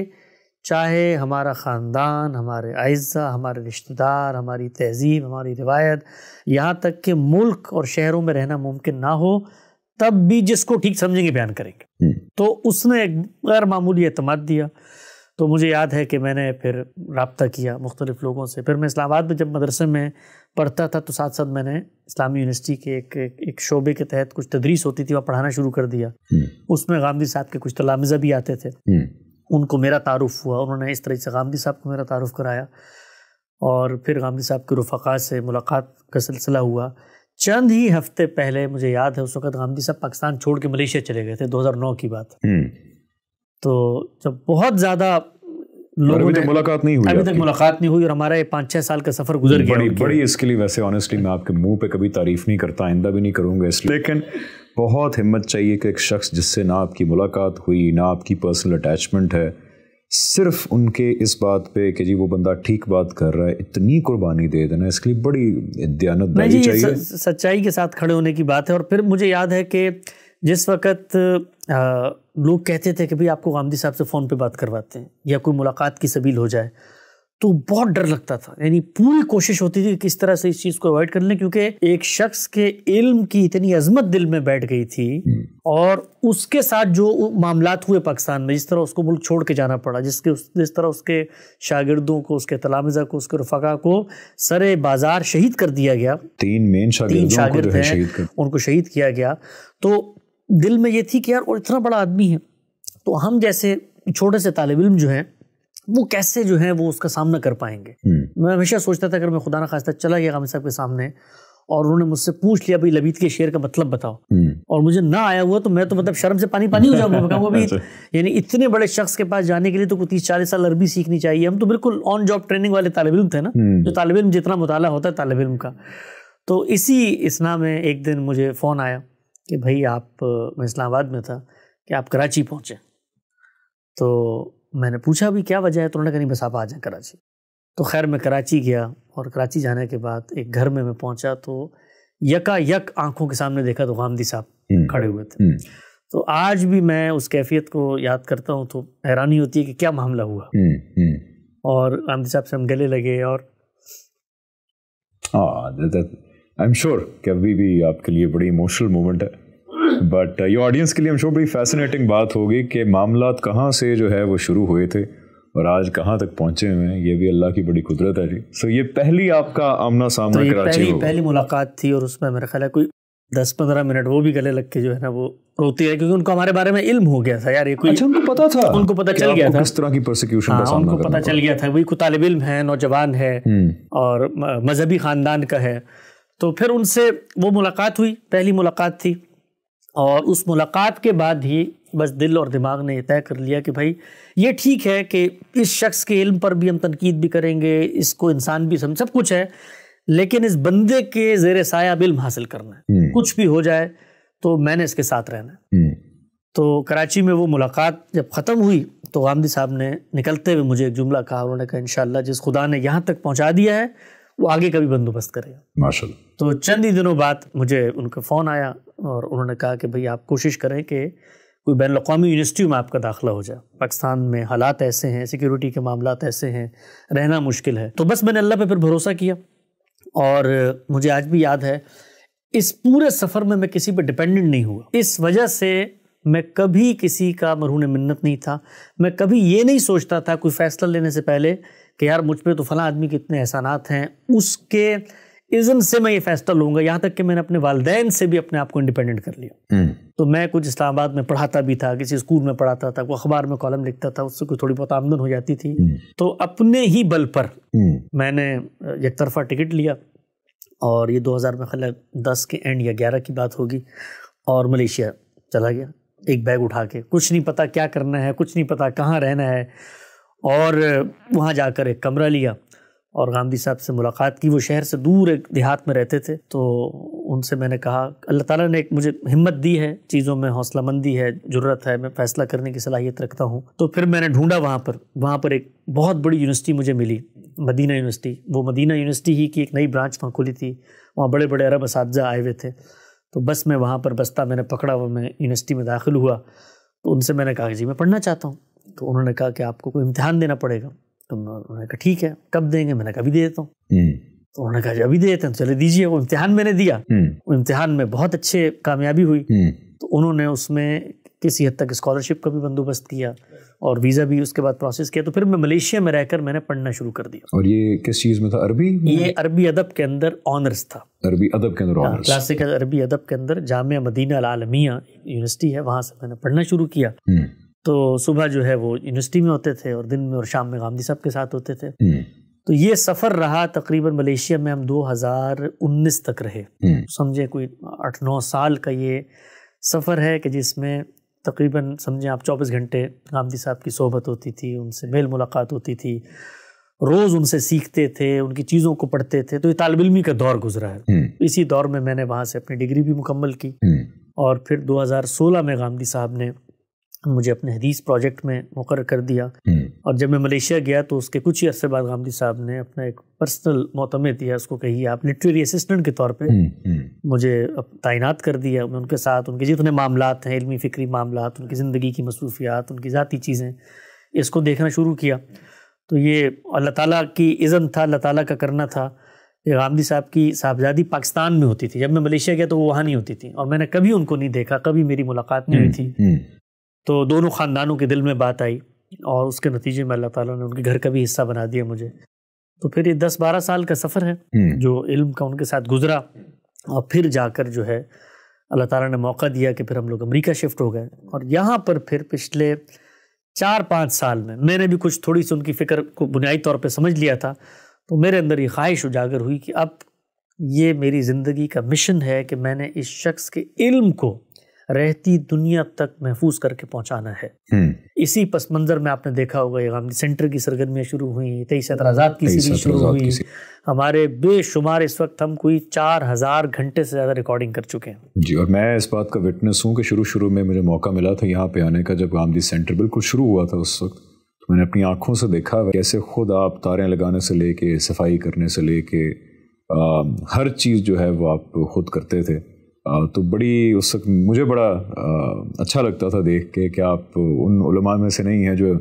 चाहे हमारा ख़ानदान हमारे अज्जा हमारे रिश्तेदार हमारी तहजीब हमारी रिवायत यहाँ तक कि मुल्क और शहरों में रहना मुमकिन ना हो तब भी जिसको ठीक समझेंगे बयान करेंगे हम्म। तो उसने एक गैर मामूली अतमाद दिया तो मुझे याद है कि मैंने फिर रबता किया मुख्तलिफ़ लोगों से फिर मैं इस्लामाबाद में जब मदरसे में पढ़ता था तो साथ साथ मैंने इस्लामी यूनिवर्सिटी के एक एक, एक शोबे के तहत कुछ तदरीस होती थी वहाँ पढ़ाना शुरू कर दिया हम्म। उसमें गांधी साहब के कुछ तलामज़ा तो भी आते थे हम्म। उनको मेरा तारुफ हुआ उन्होंने इस तरह से गांधी साहब को मेरा तारुफ कराया और फिर गांधी साहब के रफ़ा से मुलाकात का सिलसिला हुआ चंद ही हफ्ते पहले मुझे याद है उस वक्त गांधी साहब पाकिस्तान छोड़ के मलेशिया चले गए थे 2009 की बात हम्म। तो जब बहुत ज़्यादा लोगों ने मुलाकात नहीं हुई अभी तक मुलाकात नहीं हुई और हमारा ये पाँच छः साल का सफर गुजर गया बड़ी बड़ी इसके लिए वैसे ऑनेस्टली मैं आपके मुंह पे कभी तारीफ नहीं करता आइंदा भी नहीं करूँगा इसलिए लेकिन बहुत हिम्मत चाहिए कि एक शख्स जिससे ना आपकी मुलाकात हुई ना आपकी पर्सनल अटैचमेंट है सिर्फ उनके इस बात पे कि जी वो बंदा ठीक बात कर रहा है इतनी कुर्बानी दे देना इसके लिए बड़ी दयानत चाहिए सच्चाई के साथ खड़े होने की बात है और फिर मुझे याद है कि जिस वक्त लोग कहते थे कि भाई आपको गांधी साहब से फ़ोन पे बात करवाते हैं या कोई मुलाकात की सबील हो जाए तो बहुत डर लगता था यानी पूरी कोशिश होती थी कि किस तरह से इस चीज़ को अवॉइड कर लें क्योंकि एक शख्स के इल्म की इतनी अजमत दिल में बैठ गई थी हम्म। और उसके साथ जो मामलात हुए पाकिस्तान में जिस तरह उसको मुल्क छोड़ के जाना पड़ा जिसके उस जिस तरह उसके शागिर्दों को उसके तलामजा को उसके रफका को सरे बाजार शहीद कर दिया गया तीन मेन शागिर्द हैं उनको शहीद किया गया तो दिल में ये थी कि यार और इतना बड़ा आदमी है तो हम जैसे छोटे से तालब इम जो हैं वो कैसे जो है वो उसका सामना कर पाएंगे हम्म। मैं हमेशा सोचता था अगर मैं खुदा ना खास्ता चला गया गामी साहब के सामने और उन्होंने मुझसे पूछ लिया भाई लबीत के शेर का मतलब बताओ हम्म। और मुझे ना आया हुआ तो मैं तो मतलब शर्म से पानी पानी हो जाऊंगा वो भी अच्छा। यानी इतने बड़े शख्स के पास जाने के लिए तो कुछ तीस चालीस साल अरबी सीखनी चाहिए हम तो बिल्कुल ऑन जॉब ट्रेनिंग वाले तालब इम थे ना हम्म। जो तालब इम जितना मुताला होता है तालब इम का तो इसी इसना में एक दिन मुझे फ़ोन आया कि भाई आप मैं इस्लामाबाद में था कि आप कराची पहुँचे तो मैंने पूछा भी क्या वजह है तो उन्होंने कहा नहीं बस आप आ जाएँ कराची तो खैर मैं कराची गया और कराची जाने के बाद एक घर में मैं पहुंचा तो यका यक आंखों के सामने देखा तो गामदी साहब हम्म, खड़े हुए थे हम्म। तो आज भी मैं उस कैफियत को याद करता हूँ तो हैरानी होती है कि क्या मामला हुआ हम्म, और गामदी साहब से हम गले लगे और आई एम श्योर कि अभी भी आपके लिए बड़ी इमोशनल मोमेंट है बट ये ऑडियंस के लिए हम शो बड़ी फैसिनेटिंग बात होगी कि मामला कहाँ से जो है वो शुरू हुए थे और आज कहाँ तक पहुँचे हुए हैं ये भी अल्लाह की बड़ी कुदरत है जी सो so, ये पहली आपका आमना सामना तो कराची पहली, पहली मुलाकात थी और उसमें मेरा ख्याल है कोई दस पंद्रह मिनट वो भी गले लग के जो है ना वो रोती है क्योंकि उनको हमारे बारे में इल्म हो गया था यार ये कोई अच्छा उनको पता था उनको पता चल गया था किस तरह की प्रोसिक्यूशन हाँ, उनको पता चल गया था वही कुतालब इल्म है नौजवान है हम्म। और मजहबी खानदान का है तो फिर उनसे वो मुलाकात हुई पहली मुलाकात थी और उस मुलाकात के बाद ही बस दिल और दिमाग ने यह तय कर लिया कि भाई ये ठीक है कि इस शख्स के इल्म पर भी हम तनकीद भी करेंगे इसको इंसान भी समझ सब कुछ है लेकिन इस बंदे के जेर साया इल्म हासिल करना है हम्म। कुछ भी हो जाए तो मैंने इसके साथ रहना है हम्म। तो कराची में वो मुलाकात जब ख़त्म हुई तो गांधी साहब ने निकलते हुए मुझे एक जुमला कहा उन्होंने कहा इन जिस खुदा ने यहाँ तक पहुँचा दिया है वो आगे कभी बंदोबस्त करेगा माशा तो चंद ही दिनों बाद मुझे उनका फ़ोन आया और उन्होंने कहा कि भाई आप कोशिश करें कि कोई बैन अवी यूनिवर्सिटी में आपका दाखिला हो जाए पाकिस्तान में हालात ऐसे हैं सिक्योरिटी के मामला ऐसे हैं रहना मुश्किल है तो बस मैंने अल्लाह पर फिर भरोसा किया और मुझे आज भी याद है इस पूरे सफ़र में मैं किसी पर डिपेंडेंट नहीं हुआ इस वजह से मैं कभी किसी का मरहून मन्नत नहीं था मैं कभी ये नहीं सोचता था कोई फ़ैसला लेने से पहले कि यार मुझ पर तो फला आदमी के इतने एहसानात हैं उसके इज़म से मैं ये फैसला लूँगा यहाँ तक कि मैंने अपने वालदेन से भी अपने आप को इंडिपेंडेंट कर लिया हम्म। तो मैं कुछ इस्लामाबाद में पढ़ाता भी था किसी स्कूल में पढ़ाता था कोई अखबार में कॉलम लिखता था उससे कोई थोड़ी बहुत आमदन हो जाती थी हम्म। तो अपने ही बल पर हम्म। मैंने एक तरफा टिकट लिया और ये 2000 में खल दस के एंड या ग्यारह की बात होगी और मलेशिया चला गया एक बैग उठा के कुछ नहीं पता क्या करना है कुछ नहीं पता कहाँ रहना है और वहाँ जाकर एक कमरा लिया और गांधी साहब से मुलाकात की वो शहर से दूर एक देहात में रहते थे तो उनसे मैंने कहा अल्लाह ताला ने एक मुझे हिम्मत दी है चीज़ों में हौसला मंदी है ज़रूरत है मैं फ़ैसला करने की सलाहियत रखता हूँ तो फिर मैंने ढूंढा वहाँ पर वहाँ पर एक बहुत बड़ी यूनिवर्सिटी मुझे मिली मदीना यूनिवर्सिटी वो मदीना यूनिवर्सिटी ही की एक नई ब्रांच वहाँ खुली थी वहाँ बड़े बड़े अरब इस आए हुए थे तो बस मैं वहाँ पर बस्ता मैंने पकड़ा वो मैं यूनिवर्सिटी में दाखिल हुआ तो उनसे मैंने कहा जी मैं पढ़ना चाहता हूँ तो उन्होंने कहा कि आपको कोई इम्तिहान देना पड़ेगा तो उन्होंने कहा ठीक है कब देंगे मैंने कहा अभी दे देता हूँ हम्म। तो उन्होंने कहा अभी दे देते हैं तो चले दीजिए वो इम्तिहान मैंने दिया हम्म। वो इम्तिहान में बहुत अच्छे कामयाबी हुई हम्म। तो उन्होंने उसमें किसी हद तक स्कॉलरशिप का भी बंदोबस्त किया और वीज़ा भी उसके बाद प्रोसेस किया तो फिर मैं मलेशिया में रहकर मैंने पढ़ना शुरू कर दिया और ये किस चीज़ में था अरबी ये अरबी अदब के अंदर ऑनर्स था अरबी अदब के अंदर ऑनर्स हाँ, क्लासिकल अरबी अदब के अंदर जामिया मदीना आलमिया यूनिवर्सिटी है वहाँ से मैंने पढ़ना शुरू किया तो सुबह जो है वो यूनिवर्सिटी में होते थे और दिन में और शाम में गांधी साहब के साथ होते थे हम्म। तो ये सफ़र रहा तकरीबन मलेशिया में हम 2019 तक रहे हम्म। समझे कोई आठ नौ साल का ये सफ़र है कि जिसमें तकरीबन समझें आप चौबीस घंटे गांधी साहब की सोहबत होती थी उनसे मेल मुलाकात होती थी रोज़ उनसे सीखते थे उनकी चीज़ों को पढ़ते थे तो ये तालब इलमी का दौर गुजरा है हम्म। इसी दौर में मैंने वहाँ से अपनी डिग्री भी मुकम्मल की और फिर 2016 में गांधी साहब ने मुझे अपने हदीस प्रोजेक्ट में मुकर कर दिया हम्म। और जब मैं मलेशिया गया तो उसके कुछ ही अरसे बाद गांधी साहब ने अपना एक पर्सनल मोतमे दिया उसको कही आप लिटरेरी असिस्टेंट के तौर पे हम्म, हम्म। मुझे तैनात कर दिया मैं उनके साथ उनके जितने मामला हैं इलमी फ़िक्री मामला उनकी ज़िंदगी की मसरूफियात उनकी ज़ाती चीज़ें इसको देखना शुरू किया तो ये अल्लाह ताली की इज़न था अल्लाह ताली का करना था गांधी साहब की साहबजादी पाकिस्तान में होती थी जब मैं मलेशिया गया तो वो वहाँ नहीं होती थी और मैंने कभी उनको नहीं देखा कभी मेरी मुलाकात नहीं हुई थी तो दोनों ख़ानदानों के दिल में बात आई और उसके नतीजे में अल्लाह ताला ने उनके घर का भी हिस्सा बना दिया मुझे तो फिर ये दस बारह साल का सफ़र है हम्म। जो इल्म का उनके साथ गुजरा और फिर जाकर जो है अल्लाह ताला ने मौका दिया कि फिर हम लोग अमेरिका शिफ्ट हो गए और यहाँ पर फिर पिछले चार पाँच साल में मैंने भी कुछ थोड़ी सी उनकी फ़िक्र को बुनियादी तौर पर समझ लिया था तो मेरे अंदर ये ख्वाहिश उजागर हुई कि अब ये मेरी ज़िंदगी का मिशन है कि मैंने इस शख्स के इल्म को रहती दुनिया तक महफूज करके पहुंचाना है हम्म। इसी पस मंजर में आपने देखा होगा ये सेंटर की सरगर्मियाँ शुरू हुई तेईस एतराज़ात की सीरीज शुरू हुई हमारे बेशुमार इस वक्त हम कोई चार हज़ार घंटे से ज़्यादा रिकॉर्डिंग कर चुके हैं जी और मैं इस बात का विटनेस हूँ कि शुरू शुरू में मुझे मौका मिला था यहाँ पे आने का जब गांधी सेंटर बिल्कुल शुरू हुआ था उस वक्त तो मैंने अपनी आंखों से देखा कैसे खुद आप तारें लगाने से लेके सफाई करने से लेके हर चीज़ जो है वो आप खुद करते थे तो बड़ी उस वक्त मुझे बड़ा अच्छा लगता था देख के कि आप उन उलमा में से नहीं हैं जो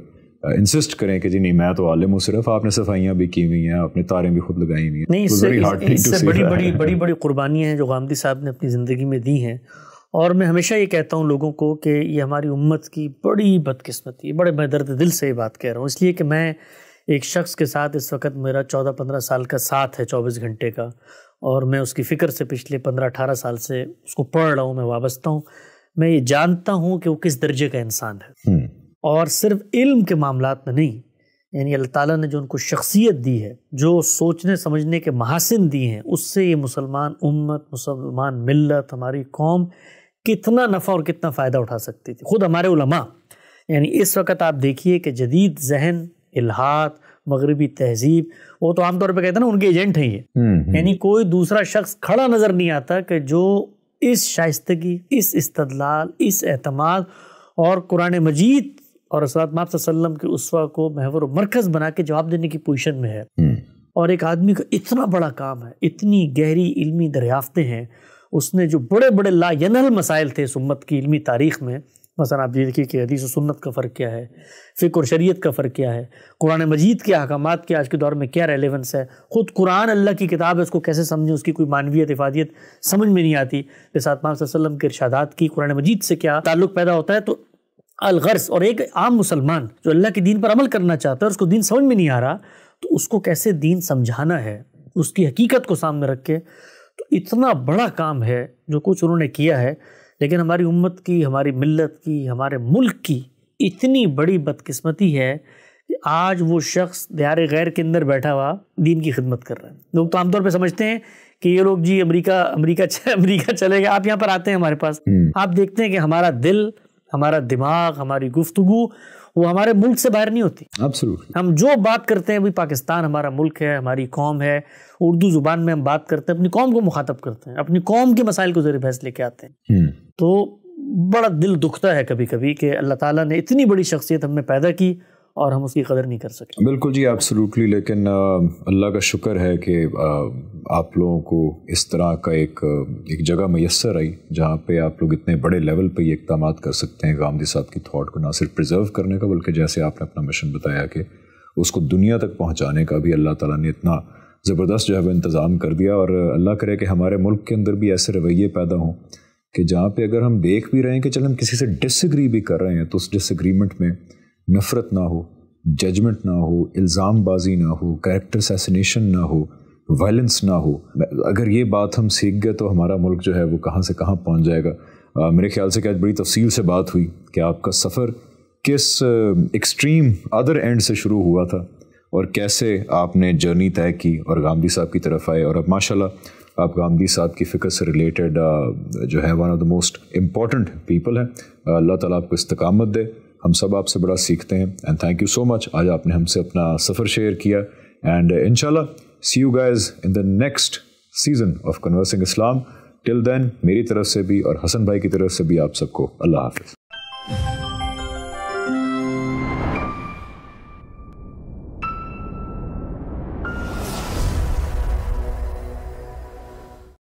इंसिस्ट करें कि जी नहीं मैं तो आलिम हूँ सिर्फ आपने सफाइयाँ भी की हुई हैं आपने तारें भी खुद लगाई हुई हैं नहीं इससे बड़ी बड़ी बड़ी बड़ी कुर्बानियाँ हैं जो गांधी साहब ने अपनी ज़िंदगी में दी हैं और मैं हमेशा ये कहता हूँ लोगों को कि ये हमारी उम्मत की बड़ी है बड़े मैं दर्द दिल से ये बात कह रहा हूँ इसलिए कि मैं एक शख्स के साथ इस वक्त मेरा चौदह पंद्रह साल का साथ है चौबीस घंटे का और मैं उसकी फ़िक्र से पिछले पंद्रह अठारह साल से उसको पढ़ रहा हूँ मैं वाबस्ता हूँ मैं ये जानता हूँ कि वो किस दर्जे का इंसान है हम्म। और सिर्फ इल्म के मामला में नहीं यानी अल्लाह ताला ने जो उनको शख्सियत दी है जो सोचने समझने के महासिन दिए हैं उससे ये मुसलमान उम्मत मुसलमान मिलत हमारी कौम कितना नफ़ा और कितना फ़ायदा उठा सकती थी खुद हमारे उलमा यानी इस वक्त आप देखिए कि जदीद जहन इलाहात मगरबी तहजीब वो तो आमतौर पर कहते हैं ना उनके एजेंट हैं ये हम्म, हम्म। यानी कोई दूसरा शख्स खड़ा नज़र नहीं आता कि जो इस शाइस्तगी इस इस्तलाल इस अहतमाद और कुरान मजीद और असलात वसल्लम के उसवा को महवर मरकज़ बना के जवाब देने की पोजिशन में है हम्म। और एक आदमी का इतना बड़ा काम है इतनी गहरी इल्मी दरियाफ्तें हैं उसने जो बड़े बड़े लायनल मसाइल थे इस उम्मत की इल्मी तारीख में मसा आप देखिए कि हदीस सुन्नत का फ़र्क क्या है फ़िक्र और शरीयत का फ़र्क क्या है कुरान मजीद के अहकाम के आज के दौर में क्या रेलेवेंस है ख़ुद कुरान अल्लाह की किताब है उसको कैसे समझें उसकी कोई मानवीत इफादियत समझ में नहीं आती जैसे आत्मा वसलम के इरशादात की कुरान मजीद से क्या ताल्लुक पैदा होता है तो अलगर्स और एक आम मुसलमान जो अल्लाह के दीन पर अमल करना चाहता है और उसको दीन समझ में नहीं आ रहा तो उसको कैसे दीन समझाना है उसकी हकीकत को सामने रख के तो इतना बड़ा काम है जो कुछ उन्होंने किया है लेकिन हमारी उम्मत की हमारी मिल्लत की हमारे मुल्क की इतनी बड़ी बदकिस्मती है कि आज वो शख्स दार गैर के अंदर बैठा हुआ दीन की खिदमत कर रहा है लोग तो आमतौर पर समझते हैं कि ये लोग जी अमरीका अमरीका अमरीका चले गए आप यहाँ पर आते हैं हमारे पास हम्म। आप देखते हैं कि हमारा दिल हमारा दिमाग हमारी गुफ्तगु वो हमारे मुल्क से बाहर नहीं होती हम जो बात करते हैं भाई पाकिस्तान हमारा मुल्क है हमारी कौम है उर्दू ज़ुबान में हम बात करते हैं अपनी कौम को मुखातब करते हैं अपनी कौम के मसाइल को ज़रिए फैसले के आते हैं हम्म। तो बड़ा दिल दुखता है कभी कभी कि अल्लाह ताला ने इतनी बड़ी शख्सियत हमें पैदा की और हम उसकी कदर नहीं कर सके बिल्कुल जी एब्सोल्युटली लेकिन अल्लाह का शुक्र है कि आप लोगों को इस तरह का एक एक जगह मैसर आई जहाँ पे आप लोग इतने बड़े लेवल पे ये इकदाम कर सकते हैं गांधी साहब की थाट को ना सिर्फ प्रिजर्व करने का बल्कि जैसे आपने अपना मिशन बताया कि उसको दुनिया तक पहुँचाने का भी अल्लाह ताली ने इतना ज़बरदस्त जो है वह इंतज़ाम कर दिया और अल्लाह करे कि हमारे मुल्क के अंदर भी ऐसे रवैये पैदा हों कि जहाँ पे अगर हम देख भी रहे हैं कि चल हम किसी से डिसग्री भी कर रहे हैं तो उस डिसग्रीमेंट में नफ़रत ना हो जजमेंट ना हो इल्ज़ाम बाजी ना हो करेक्टर असैसिनेशन ना हो वायलेंस ना हो अगर ये बात हम सीख गए तो हमारा मुल्क जो है वो कहाँ से कहाँ पहुँच जाएगा आ, मेरे ख्याल से कि आज बड़ी तफसील से बात हुई कि आपका सफ़र किस एक्सट्रीम अदर एंड से शुरू हुआ था और कैसे आपने जर्नी तय की और गांधी साहब की तरफ आए और अब माशाल्लाह आप गांधी साहब की फ़िक्र से रिलेटेड जो है one of the most important people हैं अल्लाह ताला आपको इस्तकामत दे हम सब आपसे बड़ा सीखते हैं and thank you so much आज आपने हमसे अपना सफ़र शेयर किया एंड इनशाला see you guys in the next season of conversing Islam till then मेरी तरफ से भी और हसन भाई की तरफ से भी आप सबको अल्लाह हाफिज़